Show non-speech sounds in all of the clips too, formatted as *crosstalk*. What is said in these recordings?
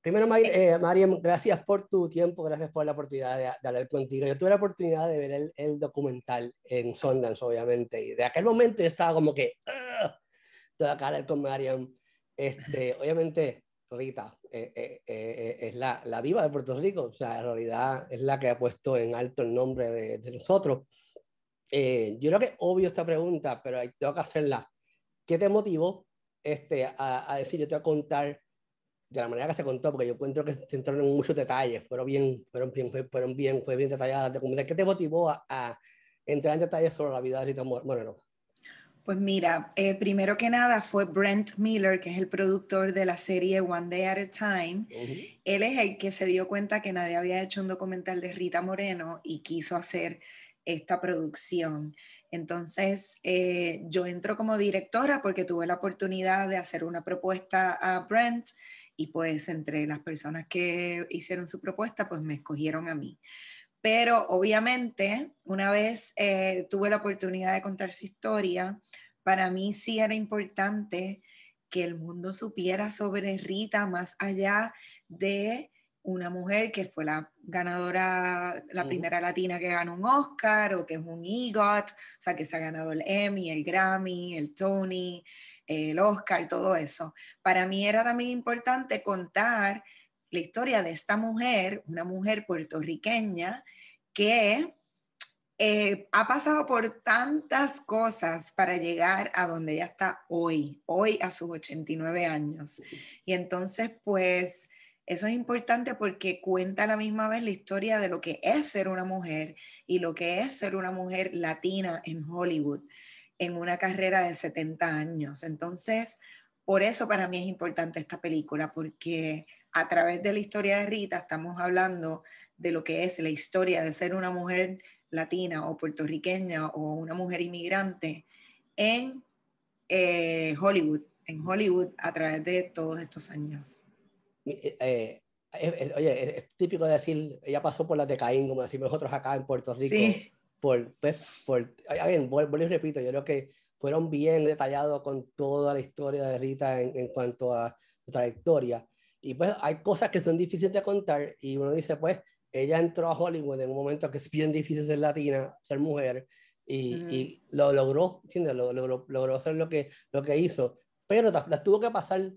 Primero, Mariam, eh, eh, gracias por tu tiempo, gracias por la oportunidad de, hablar contigo. Yo tuve la oportunidad de ver el, documental en Sundance, obviamente, y de aquel momento yo estaba como que, toda hablar con Mariam. Este, *laughs* obviamente, Rita eh, es la, la, diva de Puerto Rico, o sea, en realidad es la que ha puesto en alto el nombre de, nosotros. yo creo que es obvio esta pregunta, pero tengo que hacerla. ¿Qué te motivó este, a, a decir, yo te voy a contar de la manera que se contó, porque yo encuentro que se entraron en muchos detalles, fueron bien, fueron bien, fueron bien, fue bien detalladas. ¿Qué te motivó a, entrar en detalles sobre la vida de Rita Moreno? Pues mira, eh, primero que nada fue Brent Miller, que es el productor de la serie One Day at a Time. Él es el que se dio cuenta que nadie había hecho un documental de Rita Moreno y quiso hacer esta producción. Entonces, eh, yo entro como directora porque tuve la oportunidad de hacer una propuesta a Brent y pues entre las personas que hicieron su propuesta, pues me escogieron a mí. Pero obviamente, una vez eh, tuve la oportunidad de contar su historia, para mí sí era importante que el mundo supiera sobre Rita más allá de una mujer que fue la ganadora, la primera latina que ganó un Oscar o que es un EGOT, o sea, que se ha ganado el Emmy, el Grammy, el Tony, el Oscar todo eso. Para mí era también importante contar la historia de esta mujer, una mujer puertorriqueña que eh, ha pasado por tantas cosas para llegar a donde ella está hoy, hoy a sus 89 años. Y entonces, pues, eso es importante porque cuenta a la misma vez la historia de lo que es ser una mujer y lo que es ser una mujer latina en Hollywood en una carrera de 70 años. Entonces, por eso para mí es importante esta película, porque a través de la historia de Rita estamos hablando de lo que es la historia de ser una mujer latina o puertorriqueña o una mujer inmigrante en eh, Hollywood, en Hollywood a través de todos estos años. Eh, eh, oye, es típico decir, ella pasó por la de Caín, como decimos nosotros acá en Puerto Rico. Sí por, pues, por, alguien, vuelvo y repito, yo creo que fueron bien detallados con toda la historia de Rita en, cuanto a su trayectoria. Y pues hay cosas que son difíciles de contar y uno dice, pues, ella entró a Hollywood en un momento que es bien difícil ser latina, ser mujer, y, y lo logró, ¿entiendes? Lo, logró hacer lo que, lo que hizo, pero tuvo que pasar,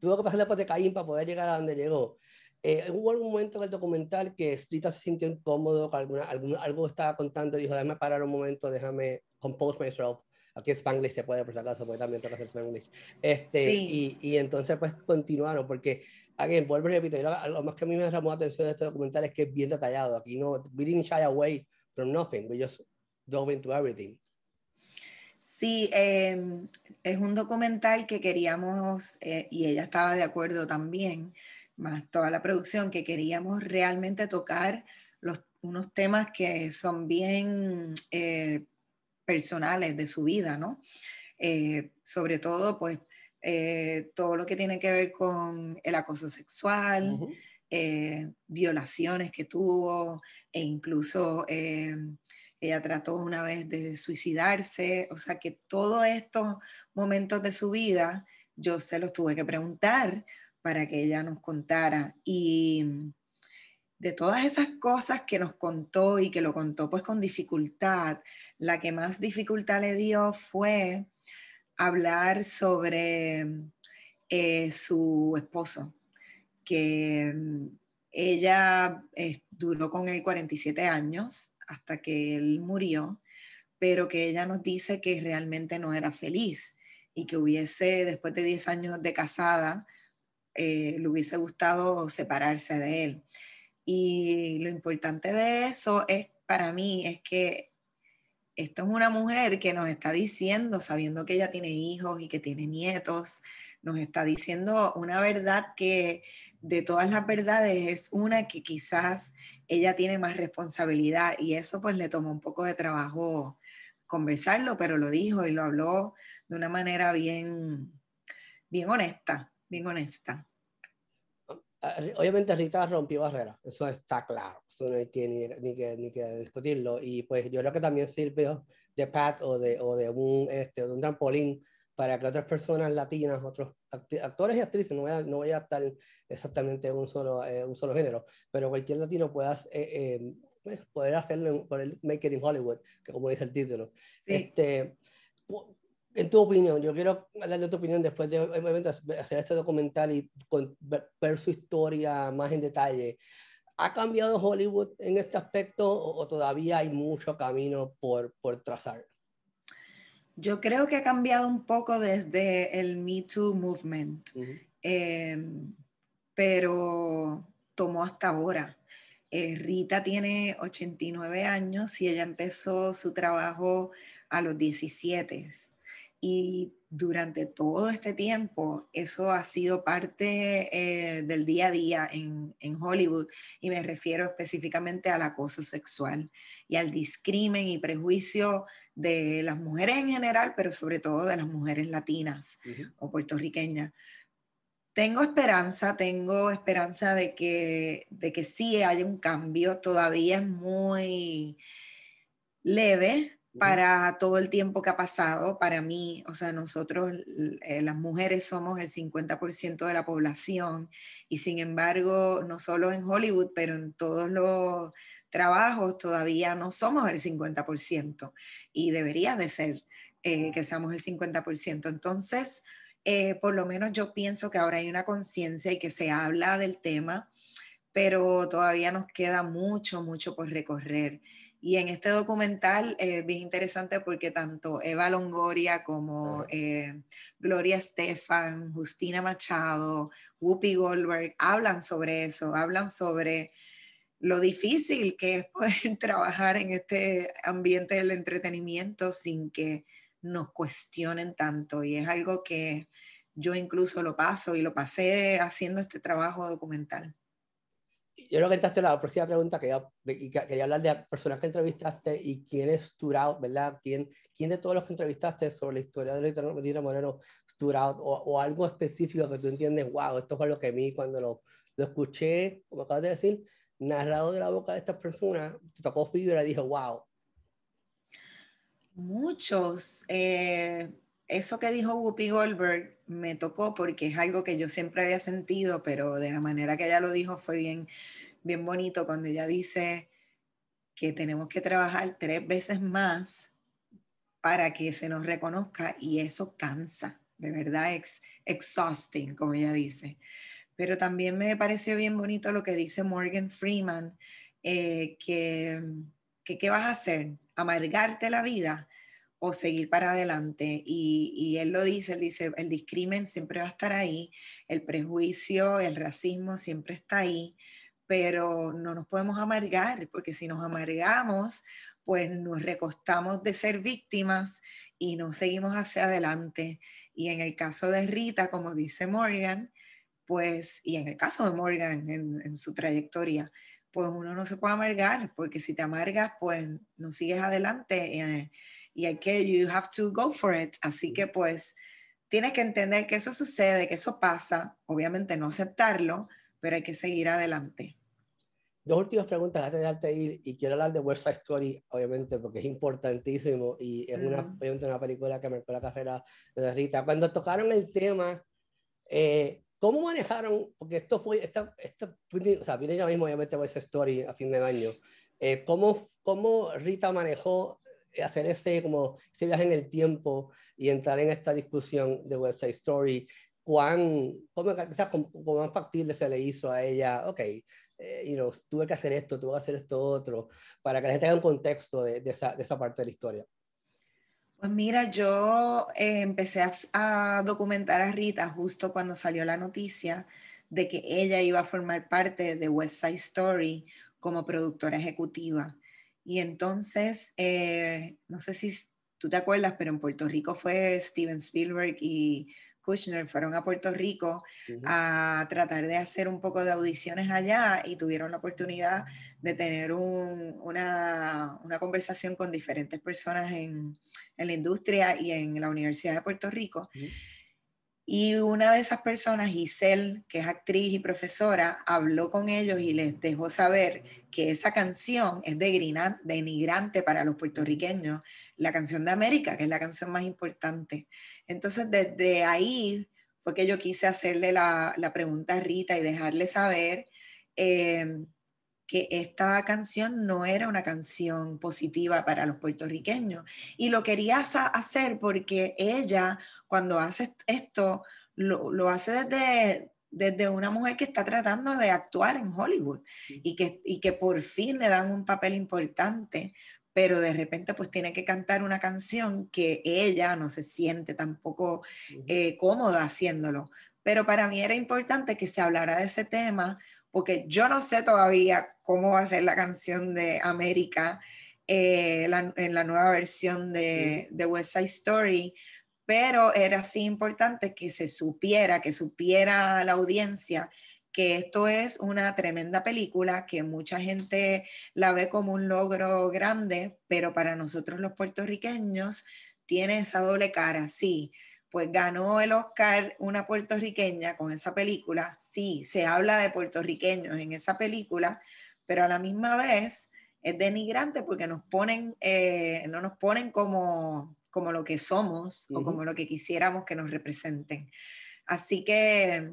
tuvo que pasar después de Caín para poder llegar a donde llegó. Eh, hubo algún momento en el documental que Slita se sintió incómodo, alguna, algo estaba contando y dijo, déjame parar un momento, déjame compose myself. Aquí es Spanglish, se puede, por si acaso, porque también toca hacer Spanglish. Este, y, y, entonces pues continuaron, porque, again, vuelvo y repito, lo más que a mí me llamó la atención de este documental es que es bien detallado. Aquí no, we didn't shy away from nothing, we just dove into everything. Sí, em, es un documental que queríamos, eh, y ella estaba de acuerdo también, más toda la producción, que queríamos realmente tocar los, unos temas que son bien eh, personales de su vida, ¿no? Eh, sobre todo, pues, eh, todo lo que tiene que ver con el acoso sexual, violaciones que tuvo, e incluso ella trató una vez de suicidarse, o sea que todos estos momentos de su vida yo se los tuve que preguntar para que ella nos contara. Y de todas esas cosas que nos contó y que lo contó pues con dificultad, la que más dificultad le dio fue hablar sobre eh, su esposo, que mm, ella eh, duró con él 47 años hasta que él murió, pero que ella nos dice que realmente no era feliz y que hubiese, después de 10 años de casada, eh, le hubiese gustado separarse de él. Y lo importante de eso es para mí es que esto es una mujer que nos está diciendo, sabiendo que ella tiene hijos y que tiene nietos, nos está diciendo una verdad que de todas las verdades es una que quizás ella tiene más responsabilidad y eso pues le tomó un poco de trabajo conversarlo, pero lo dijo y lo habló de una manera bien, bien honesta, bien honesta. Ah, obviamente Rita rompió barreras, eso está claro, eso no hay que ni, que, ni que discutirlo. Y pues yo creo que también sirve de pat o de, o de, un, este, de un trampolín para que otras personas latinas, otros actores y actrices, no voy a, no a estar exactamente en un solo, eh, un solo género, pero cualquier latino pueda eh, em, pues, poder hacerlo, por el make it in Hollywood, que como dice el título. Este, en tu opinión, yo quiero hablar de tu opinión después de hacer este documental y ver, su historia más en detalle. ¿Ha cambiado Hollywood en este aspecto o, todavía hay mucho camino por, trazar? Yo creo que ha cambiado un poco desde el Me Too Movement, em, pero tomó hasta ahora. Eh, Rita tiene 89 años y ella empezó su trabajo a los 17 y durante todo este tiempo, eso ha sido parte eh, del día a día en, Hollywood y me refiero específicamente al acoso sexual y al discrimen y prejuicio de las mujeres en general, pero sobre todo de las mujeres latinas o puertorriqueñas. Tengo esperanza, tengo esperanza de que, de que sí haya un cambio, todavía es muy leve, para todo el tiempo que ha pasado, para mí, o sea, nosotros eh, las mujeres somos el 50% de la población y sin embargo, no solo en Hollywood, pero en todos los trabajos todavía no somos el 50% y debería de ser eh, que seamos el 50%. Entonces, eh, por lo menos yo pienso que ahora hay una conciencia y que se habla del tema, pero todavía nos queda mucho, mucho por recorrer. Y en este documental es eh, bien interesante porque tanto Eva Longoria como eh, Gloria Estefan, Justina Machado, Whoopi Goldberg hablan sobre eso, hablan sobre lo difícil que es *laughs* poder trabajar en este ambiente del entretenimiento sin que nos cuestionen tanto. Y es algo que yo incluso lo paso y lo pasé haciendo este trabajo documental yo creo que entraste la próxima pregunta que quería hablar de personas que entrevistaste y quién es tu ¿verdad? ¿Quién, ¿Quién de todos los que entrevistaste sobre la historia de Medina Moreno de tu o, algo específico que tú entiendes, wow, esto fue lo que a mí cuando lo, escuché, como acabas de decir, narrado de la boca de estas personas, te tocó fibra y dije, wow. Muchos. Eh eso que dijo Whoopi Goldberg me tocó porque es algo que yo siempre había sentido, pero de la manera que ella lo dijo fue bien, bonito cuando ella dice que tenemos que trabajar tres veces más para que se nos reconozca y eso cansa, de verdad, es exhausting, como ella dice. Pero también me pareció bien bonito lo que dice Morgan Freeman, eh, que, que qué vas a hacer, amargarte la vida o seguir para adelante. Y, y, él lo dice, dice, el discrimen siempre va a estar ahí, el prejuicio, el racismo siempre está ahí, pero no nos podemos amargar, porque si nos amargamos, pues nos recostamos de ser víctimas y no seguimos hacia adelante. Y en el caso de Rita, como dice Morgan, pues, y en el caso de Morgan en, su trayectoria, pues uno no se puede amargar, porque si te amargas, pues no sigues adelante. Eh, y hay que, you have to go for it. Así que pues tienes que entender que eso sucede, que eso pasa, obviamente no aceptarlo, pero hay que seguir adelante. Dos últimas preguntas antes de darte ir y quiero hablar de West Side Story, obviamente, porque es importantísimo y es una, película que marcó la carrera de Rita. Cuando tocaron el tema, eh, ¿cómo manejaron? Porque esto fue, esta, esta, o sea, vine ya mismo obviamente West Side Story a fin de año. Eh, ¿cómo, ¿Cómo Rita manejó eh, hacer ese, como, ese viaje en el tiempo y entrar en esta discusión de West Side Story, cuán, factible se le hizo a ella, ok, eh, tuve que hacer esto, tuve que hacer esto otro, para que la gente tenga un contexto de, esa, de esa parte de la historia. Pues mira, yo eh, empecé a, a, documentar a Rita justo cuando salió la noticia de que ella iba a formar parte de West Side Story como productora ejecutiva. Y entonces, eh, no sé si tú te acuerdas, pero en Puerto Rico fue Steven Spielberg y Kushner fueron a Puerto Rico a tratar de hacer un poco de audiciones allá y tuvieron la oportunidad de tener una, conversación con diferentes personas en, la industria y en la Universidad de Puerto Rico. Y una de esas personas, Giselle, que es actriz y profesora, habló con ellos y les dejó saber que esa canción es denigrante para los puertorriqueños, la canción de América, que es la canción más importante. Entonces, desde ahí fue que yo quise hacerle la, pregunta a Rita y dejarle saber eh, que esta canción no era una canción positiva para los puertorriqueños. Y lo quería hacer porque ella, cuando hace esto, lo, lo hace desde desde una mujer que está tratando de actuar en Hollywood y que, y que por fin le dan un papel importante, pero de repente pues tiene que cantar una canción que ella no se siente tampoco eh, cómoda haciéndolo. Pero para mí era importante que se hablara de ese tema porque yo no sé todavía cómo va a ser la canción de América eh, en la nueva versión de, de, West Side Story, pero era así importante que se supiera, que supiera la audiencia que esto es una tremenda película, que mucha gente la ve como un logro grande, pero para nosotros los puertorriqueños tiene esa doble cara, sí pues ganó el Oscar una puertorriqueña con esa película. Sí, se habla de puertorriqueños en esa película, pero a la misma vez es denigrante porque nos ponen, eh, no nos ponen como, como lo que somos o como lo que quisiéramos que nos representen. Así que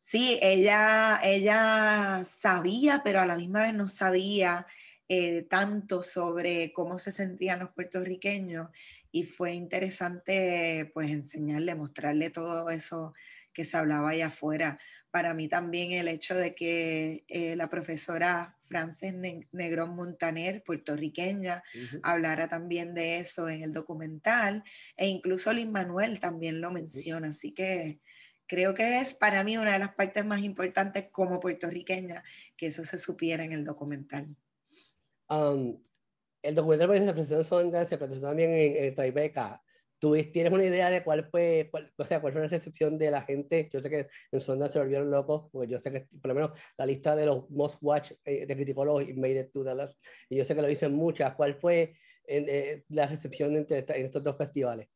sí, ella, ella sabía, pero a la misma vez no sabía eh, tanto sobre cómo se sentían los puertorriqueños y fue interesante pues enseñarle, mostrarle todo eso que se hablaba allá afuera. Para mí también el hecho de que eh, la profesora Frances Negro Negrón Montaner, puertorriqueña, hablara también de eso en el documental e incluso Lin Manuel también lo menciona, así que creo que es para mí una de las partes más importantes como puertorriqueña que eso se supiera en el documental. Um, el documental se presentó, son, se presentó también en, Tribeca. ¿Tú tienes una idea de cuál fue, o sea, cuál fue la recepción de la gente? Yo sé que en Sonda se volvieron locos, porque yo sé que por lo menos la lista de los most watch de eh, criticólogos Made It to y yo sé que lo dicen muchas. ¿Cuál fue eh, la recepción entre en estos dos festivales?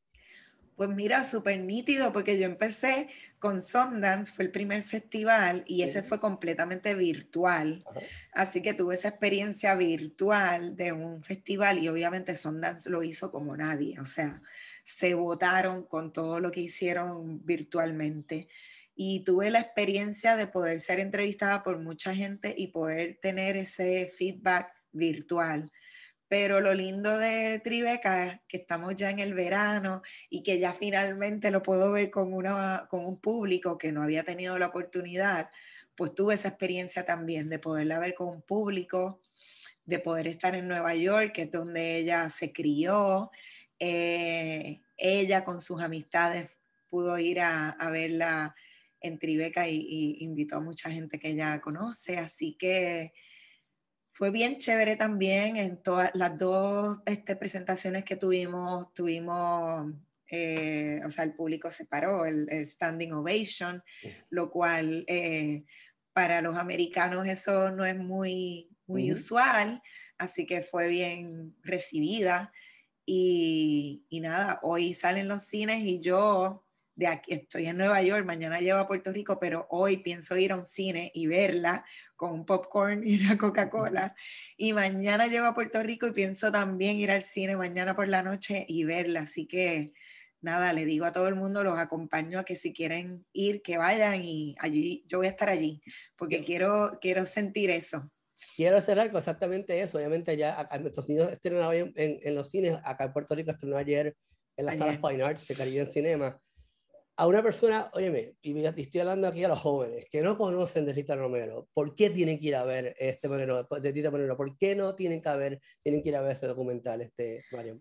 Pues mira, súper nítido, porque yo empecé con Sundance, fue el primer festival y ese fue completamente virtual. Así que tuve esa experiencia virtual de un festival y obviamente Sundance lo hizo como nadie, o sea, se votaron con todo lo que hicieron virtualmente. Y tuve la experiencia de poder ser entrevistada por mucha gente y poder tener ese feedback virtual pero lo lindo de Tribeca que estamos ya en el verano y que ya finalmente lo puedo ver con, una, con un público que no había tenido la oportunidad, pues tuve esa experiencia también de poderla ver con un público, de poder estar en Nueva York, que es donde ella se crió. Eh, ella con sus amistades pudo ir a, verla en Tribeca y, y, invitó a mucha gente que ella conoce, así que fue bien chévere también en todas las dos este, presentaciones que tuvimos, tuvimos, eh, o sea, el público se paró, el, standing ovation, lo cual eh, para los americanos eso no es muy, muy usual, así que fue bien recibida. Y, y nada, hoy salen los cines y yo de aquí, estoy en Nueva York, mañana llevo a Puerto Rico, pero hoy pienso ir a un cine y verla con un popcorn y una Coca-Cola. Y mañana llevo a Puerto Rico y pienso también ir al cine mañana por la noche y verla. Así que nada, le digo a todo el mundo, los acompaño a que si quieren ir, que vayan y allí, yo voy a estar allí, porque quiero, quiero sentir eso. Quiero hacer algo exactamente eso. Obviamente ya nuestros niños estrenaron en, los cines, acá en Puerto Rico estrenó ayer en la salas Fine Arts de Caribbean Cinema a una persona, óyeme, y estoy hablando aquí a los jóvenes que no conocen de Rita Romero, ¿por qué tienen que ir a ver este Moreno, de Rita ¿Por qué no tienen que, tienen que ir a ver este documental, este, Mario?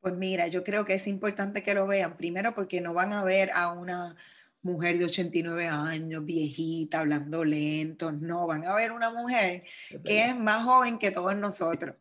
Pues mira, yo creo que es importante que lo vean, primero porque no van a ver a una mujer de 89 años, viejita, hablando lento, no, van a ver una mujer que es más joven que todos nosotros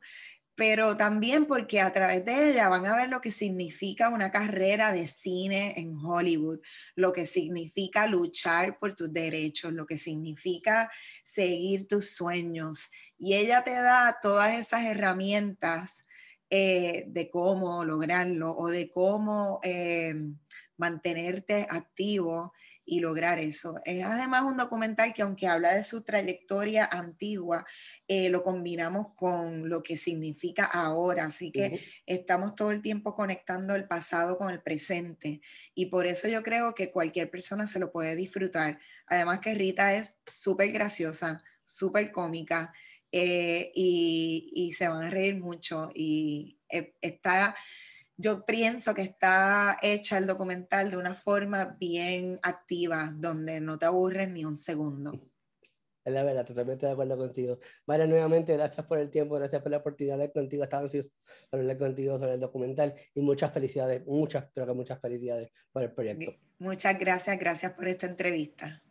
pero también porque a través de ella van a ver lo que significa una carrera de cine en Hollywood, lo que significa luchar por tus derechos, lo que significa seguir tus sueños. Y ella te da todas esas herramientas eh, de cómo lograrlo o de cómo eh, mantenerte activo y lograr eso. Es además un documental que aunque habla de su trayectoria antigua, eh, lo combinamos con lo que significa ahora, así que estamos todo el tiempo conectando el pasado con el presente y por eso yo creo que cualquier persona se lo puede disfrutar. Además que Rita es súper graciosa, súper cómica. Eh, y, se van a reír mucho y eh, está yo pienso que está hecha el documental de una forma bien activa, donde no te aburres ni un segundo. Es la verdad, totalmente de acuerdo contigo. Mara, nuevamente, gracias por el tiempo, gracias por la oportunidad de hablar contigo. Estaba ansioso por hablar contigo sobre el documental y muchas felicidades, muchas, creo que muchas felicidades por el proyecto. Muchas gracias, gracias por esta entrevista.